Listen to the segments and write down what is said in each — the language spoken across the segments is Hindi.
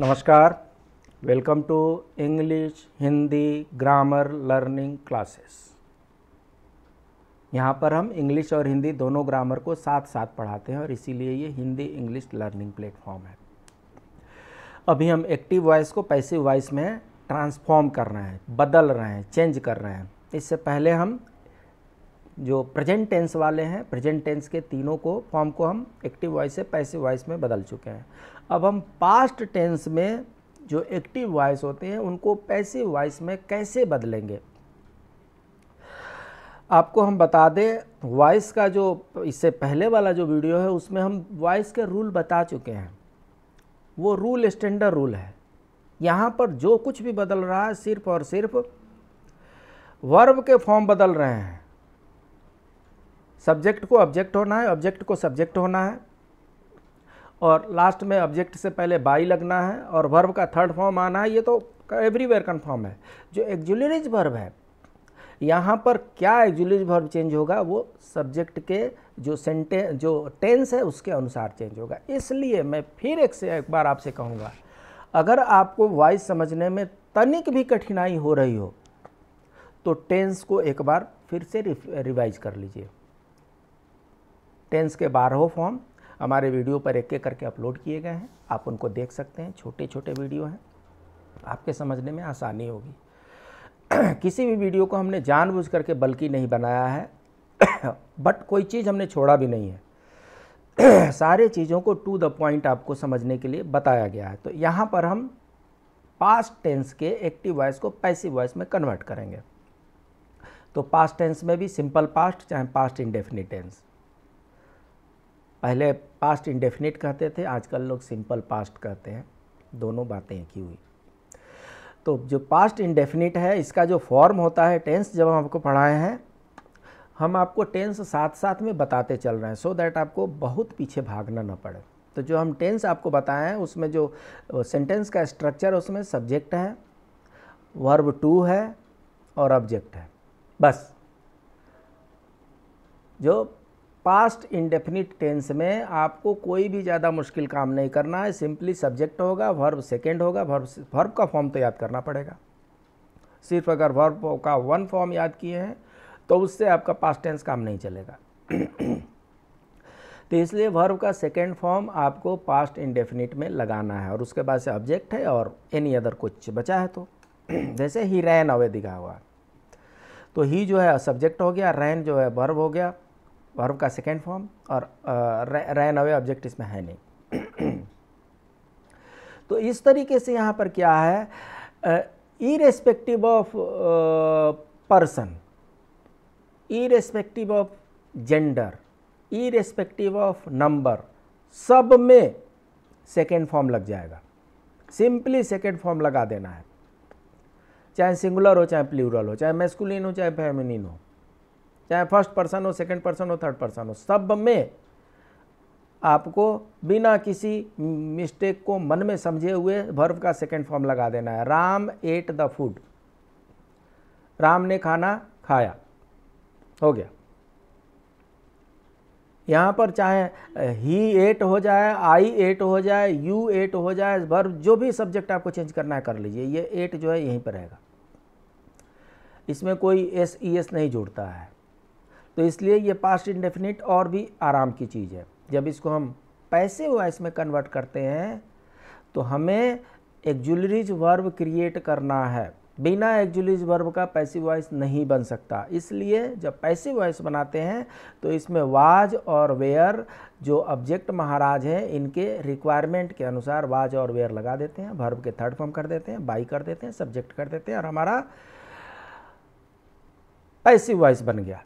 नमस्कार welcome to English Hindi grammar learning classes यहाँ पर हम इंग्लिश और हिंदी दोनों ग्रामर को साथ साथ पढ़ाते हैं और इसीलिए ये हिंदी इंग्लिश लर्निंग प्लेटफॉर्म है अभी हम एक्टिव वॉइस को पैसिव वॉइस में ट्रांसफॉर्म कर रहे हैं बदल रहे हैं चेंज कर रहे हैं इससे पहले हम जो प्रेजेंट टेंस वाले हैं प्रेजेंट टेंस के तीनों को फॉर्म को हम एक्टिव वॉइस से पैसिव वॉइस में बदल चुके हैं अब हम पास्ट टेंस में जो एक्टिव वॉइस होते हैं उनको पैसिव वॉइस में कैसे बदलेंगे आपको हम बता दें वॉइस का जो इससे पहले वाला जो वीडियो है उसमें हम वॉइस के रूल बता चुके हैं वो रूल स्टैंडर्ड रूल है यहाँ पर जो कुछ भी बदल रहा है सिर्फ और सिर्फ वर्ब के फॉर्म बदल रहे हैं सब्जेक्ट को ऑब्जेक्ट होना है ऑब्जेक्ट को सब्जेक्ट होना है और लास्ट में ऑब्जेक्ट से पहले बाई लगना है और वर्ब का थर्ड फॉर्म आना है ये तो एवरीवेयर कन्फर्म है जो एक्जुलरीज वर्ब है यहाँ पर क्या एक्जुलरीज वर्ब चेंज होगा वो सब्जेक्ट के जो सेंटे जो टेंस है उसके अनुसार चेंज होगा इसलिए मैं फिर एक से एक बार आपसे कहूँगा अगर आपको वॉइस समझने में तनिक भी कठिनाई हो रही हो तो टेंस को एक बार फिर से रिवाइज कर लीजिए टेंस के बारहों फॉर्म हमारे वीडियो पर एक एक करके अपलोड किए गए हैं आप उनको देख सकते हैं छोटे छोटे वीडियो हैं आपके समझने में आसानी होगी किसी भी वीडियो को हमने जानबूझ करके बल्कि नहीं बनाया है बट कोई चीज़ हमने छोड़ा भी नहीं है सारे चीज़ों को टू द पॉइंट आपको समझने के लिए बताया गया है तो यहाँ पर हम पास्ट टेंस के एक्टिव वॉइस को पैसिव वॉइस में कन्वर्ट करेंगे तो पास्ट टेंस में भी सिंपल पास्ट चाहे पास्ट इंडेफिनिट टेंस पहले पास्ट इंडेफिनिट कहते थे आजकल लोग सिंपल पास्ट कहते हैं दोनों बातें एक ही हुई तो जो पास्ट इंडेफिनिट है इसका जो फॉर्म होता है टेंस जब हम आपको पढ़ाए हैं हम आपको टेंस साथ साथ में बताते चल रहे हैं सो so दैट आपको बहुत पीछे भागना ना पड़े तो जो हम टेंस आपको बताए हैं उसमें जो सेंटेंस का स्ट्रक्चर है उसमें सब्जेक्ट है वर्ब टू है और ऑब्जेक्ट है बस जो पास्ट इंडेफिनिट टेंस में आपको कोई भी ज़्यादा मुश्किल काम नहीं करना है सिंपली सब्जेक्ट होगा वर्ब सेकेंड होगा वर्ब वर्ब का फॉर्म तो याद करना पड़ेगा सिर्फ अगर वर्ब का वन फॉर्म याद किए हैं तो उससे आपका पास्ट टेंस काम नहीं चलेगा तो इसलिए वर्ब का सेकेंड फॉर्म आपको पास्ट इंडेफिनिट में लगाना है और उसके बाद से ऑब्जेक्ट है और एनी अदर कुछ बचा है तो जैसे ही रैन अवे दिखा हुआ तो ही जो है सब्जेक्ट हो गया रैन जो है वर्ब हो गया वर्ब का सेकेंड फॉर्म और रैन अवे ऑब्जेक्ट इसमें है नहीं तो इस तरीके से यहाँ पर क्या है irrespective of person irrespective of gender irrespective of number सब में सेकेंड फॉर्म लग जाएगा सिंपली सेकेंड फॉर्म लगा देना है चाहे सिंगुलर हो चाहे प्लूरल हो चाहे मेस्कुलिन हो चाहे फेमिनिन हो चाहे फर्स्ट पर्सन हो सेकंड पर्सन हो थर्ड पर्सन हो सब में आपको बिना किसी मिस्टेक को मन में समझे हुए भर्व का सेकंड फॉर्म लगा देना है Ram ate the food Ram ने खाना खाया हो गया यहाँ पर चाहे ही एट हो जाए आई एट हो जाए यू एट हो जाए भर्व जो भी सब्जेक्ट आपको चेंज करना है कर लीजिए ये एट जो है यहीं पर रहेगा इसमें कोई एस ई एस नहीं जुड़ता है तो इसलिए ये पास्ट इंडेफिनिट और भी आराम की चीज़ है जब इसको हम पैसे वॉइस में कन्वर्ट करते हैं तो हमें एक्जुलरीज वर्ब क्रिएट करना है बिना एक्जुलरीज वर्ब का पैसिव वॉइस नहीं बन सकता इसलिए जब पैसिव वॉइस बनाते हैं तो इसमें वाज और वेयर जो ऑब्जेक्ट महाराज हैं इनके रिक्वायरमेंट के अनुसार वाज और वेयर लगा देते हैं वर्ब के थर्ड फॉर्म कर देते हैं बाई कर देते हैं सब्जेक्ट कर देते हैं और हमारा पैसिव वॉइस बन गया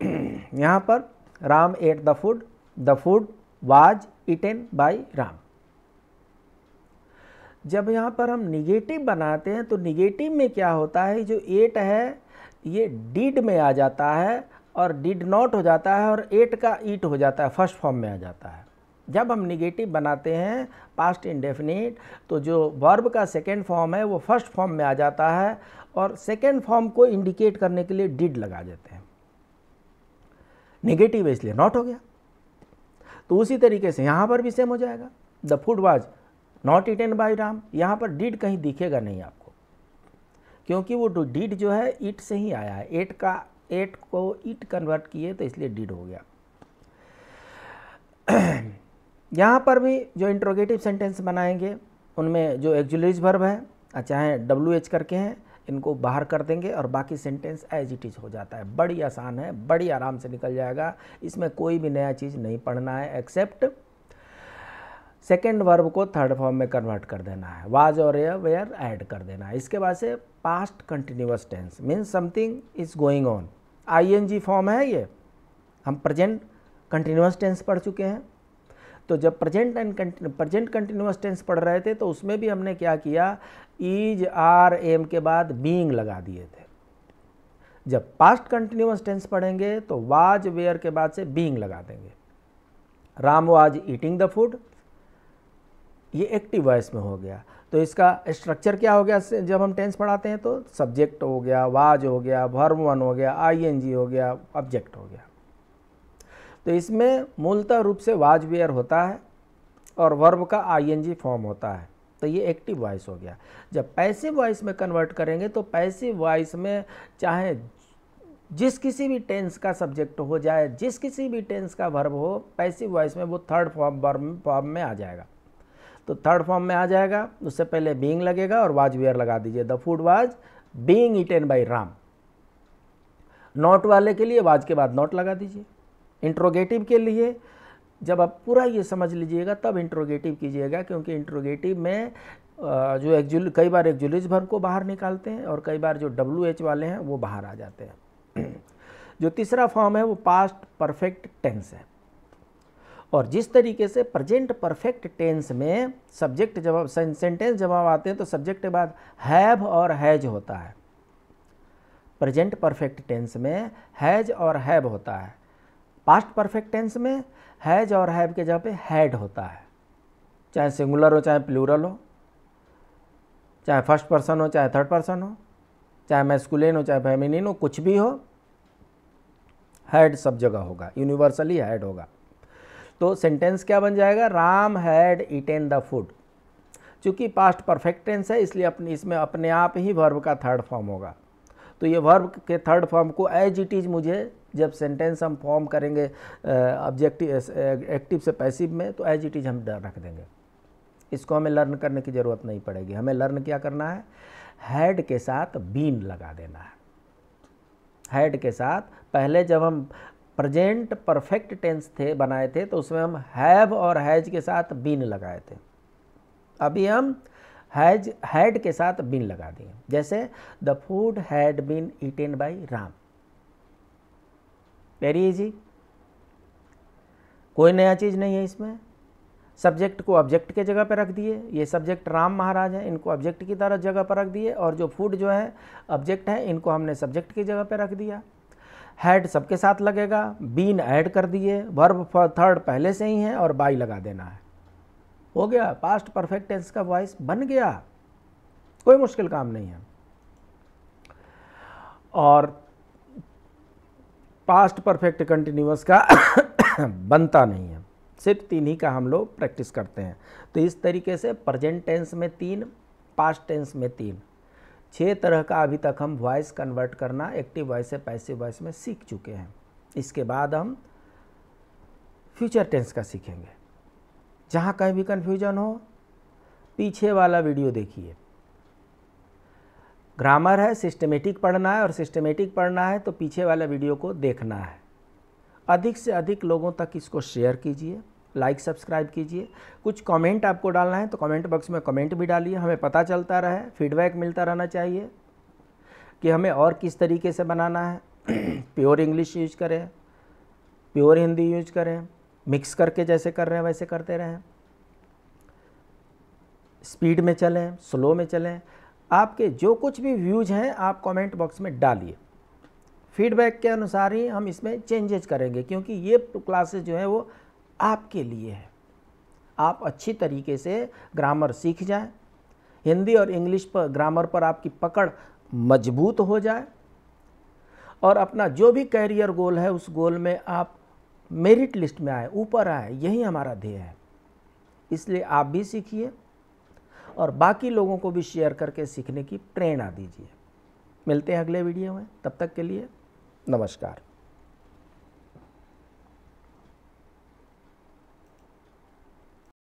यहाँ पर Ram ate the food the food was eaten by Ram जब यहाँ पर हम निगेटिव बनाते हैं तो निगेटिव में क्या होता है जो एट है ये डिड में आ जाता है और डिड नॉट हो जाता है और एट का ईट हो जाता है फर्स्ट फॉर्म में आ जाता है जब हम निगेटिव बनाते हैं पास्ट इंडेफिनिट तो जो वर्ब का सेकेंड फॉर्म है वो फर्स्ट फॉर्म में आ जाता है और सेकेंड फॉर्म को इंडिकेट करने के लिए डिड लगा देते हैं नेगेटिव है इसलिए नॉट हो गया तो उसी तरीके से यहाँ पर भी सेम हो जाएगा the food was not eaten by Ram यहाँ पर डीड कहीं दिखेगा नहीं आपको क्योंकि वो डीड जो है ईट से ही आया है एट का एट को ईट कन्वर्ट किए तो इसलिए डीड हो गया यहाँ पर भी जो इंट्रोगेटिव सेंटेंस बनाएंगे उनमें जो एक्जुलरीज वर्ब है चाहे डब्ल्यू एच करके हैं इनको बाहर कर देंगे और बाकी सेंटेंस एज इट इज़ हो जाता है बड़ी आसान है बड़ी आराम से निकल जाएगा इसमें कोई भी नया चीज़ नहीं पढ़ना है एक्सेप्ट सेकेंड वर्ब को थर्ड फॉर्म में कन्वर्ट कर देना है वाज और वेयर ऐड कर देना है इसके बाद से past continuous tense means something is going on जी फॉर्म है ये हम प्रेजेंट कंटिन्यूस टेंस पढ़ चुके हैं तो जब present and present continuous tense पढ़ रहे थे तो उसमें भी हमने क्या किया ईज आर एम के बाद बींग लगा दिए थे जब पास्ट कंटिन्यूस टेंस पढ़ेंगे तो वाज वेयर के बाद से बींग लगा देंगे Ram was eating the food ये एक्टिव वॉइस में हो गया तो इसका स्ट्रक्चर क्या हो गया जब हम टेंस पढ़ाते हैं तो सब्जेक्ट हो गया वाज हो गया वर्म वन हो गया जी हो गया ऑब्जेक्ट हो गया तो इसमें मूलतः रूप से वाज वेयर होता है और वर्ब का आईएनजी फॉर्म होता है तो ये एक्टिव वॉइस हो गया जब पैसिव वॉइस में कन्वर्ट करेंगे तो पैसिव वॉइस में चाहे जिस किसी भी टेंस का सब्जेक्ट हो जाए जिस किसी भी टेंस का वर्ब हो पैसिव वॉइस में वो थर्ड फॉर्म वर्ब फॉर्म में आ जाएगा तो थर्ड फॉर्म में आ जाएगा उससे पहले बींग लगेगा और वाज वेयर लगा दीजिए the food was being eaten by Ram not वाले के लिए वाज के बाद नॉट लगा दीजिए इंट्रोगेटिव के लिए जब आप पूरा ये समझ लीजिएगा तब इंट्रोगेटिव कीजिएगा क्योंकि इंट्रोगेटिव में जो एक्जुल कई बार एक्जुलिस भर्ब को बाहर निकालते हैं और कई बार जो डब्ल्यू एच वाले हैं वो बाहर आ जाते हैं जो तीसरा फॉर्म है वो पास्ट परफेक्ट टेंस है और जिस तरीके से प्रेजेंट परफेक्ट टेंस में सब्जेक्ट जवाब सेंटेंस जवाब आते हैं तो सब्जेक्ट के बाद हैव और हैज होता है प्रेजेंट परफेक्ट टेंस में हैज और हैव होता है पास्ट परफेक्ट टेंस में हैज और हैव के जगह पे हैड होता है चाहे सिंगुलर हो चाहे प्लूरल हो चाहे फर्स्ट पर्सन हो चाहे थर्ड पर्सन हो चाहे मैस्कुलिन हो चाहे फेमिनिन हो कुछ भी हो हैड सब जगह होगा यूनिवर्सली हैड होगा तो सेंटेंस क्या बन जाएगा Ram had eaten the food चूँकि पास्ट परफेक्ट टेंस है इसलिए अपने इसमें अपने आप ही वर्ब का थर्ड फॉर्म होगा तो ये वर्ब के थर्ड फॉर्म को एज इट इज़ मुझे जब सेंटेंस हम फॉर्म करेंगे ऑब्जेक्टिव एक्टिव से पैसिव में तो एज इट इज़ हम रख देंगे इसको हमें लर्न करने की ज़रूरत नहीं पड़ेगी हमें लर्न क्या करना है हेड के साथ बीन लगा देना है हैड के साथ पहले जब हम प्रजेंट परफेक्ट टेंस थे बनाए थे तो उसमें हम हैव और हैज के साथ बीन लगाए थे अभी हम हैज हैड के साथ बीन लगा दिए जैसे the food had been eaten by Ram very easy कोई नया चीज़ नहीं है इसमें सब्जेक्ट को ऑब्जेक्ट के जगह पर रख दिए ये सब्जेक्ट राम महाराज हैं इनको ऑब्जेक्ट की तरह जगह पर रख दिए और जो फूड जो है ऑब्जेक्ट है इनको हमने सब्जेक्ट की जगह पर रख दिया हैड सबके साथ लगेगा बीन ऐड कर दिए वर्ब थर्ड पहले से ही है और बाई लगा देना है हो गया पास्ट परफेक्ट टेंस का वॉइस बन गया कोई मुश्किल काम नहीं है और पास्ट परफेक्ट कंटिन्यूस का बनता नहीं है सिर्फ तीन ही का हम लोग प्रैक्टिस करते हैं तो इस तरीके से प्रजेंट टेंस में तीन पास्ट टेंस में तीन छः तरह का अभी तक हम वॉइस कन्वर्ट करना एक्टिव वॉइस से पैसिव वॉइस में सीख चुके हैं इसके बाद हम फ्यूचर टेंस का सीखेंगे जहाँ कहीं भी कन्फ्यूजन हो पीछे वाला वीडियो देखिए ग्रामर है सिस्टमेटिक पढ़ना है और सिस्टमेटिक पढ़ना है तो पीछे वाला वीडियो को देखना है अधिक से अधिक लोगों तक इसको शेयर कीजिए लाइक सब्सक्राइब कीजिए कुछ कमेंट आपको डालना है तो कमेंट बॉक्स में कमेंट भी डालिए हमें पता चलता रहे फीडबैक मिलता रहना चाहिए कि हमें और किस तरीके से बनाना है प्योर इंग्लिश यूज करें प्योर हिंदी यूज करें मिक्स करके जैसे कर रहे हैं वैसे करते रहें स्पीड में चलें स्लो में चलें आपके जो कुछ भी व्यूज हैं आप कमेंट बॉक्स में डालिए फीडबैक के अनुसार ही हम इसमें चेंजेज करेंगे क्योंकि ये क्लासेज जो है वो आपके लिए है आप अच्छी तरीके से ग्रामर सीख जाएं हिंदी और इंग्लिश पर ग्रामर पर आपकी पकड़ मजबूत हो जाए और अपना जो भी कैरियर गोल है उस गोल में आप मेरिट लिस्ट में आए ऊपर आए यही हमारा ध्येय है इसलिए आप भी सीखिए और बाकी लोगों को भी शेयर करके सीखने की प्रेरणा दीजिए मिलते हैं अगले वीडियो में तब तक के लिए नमस्कार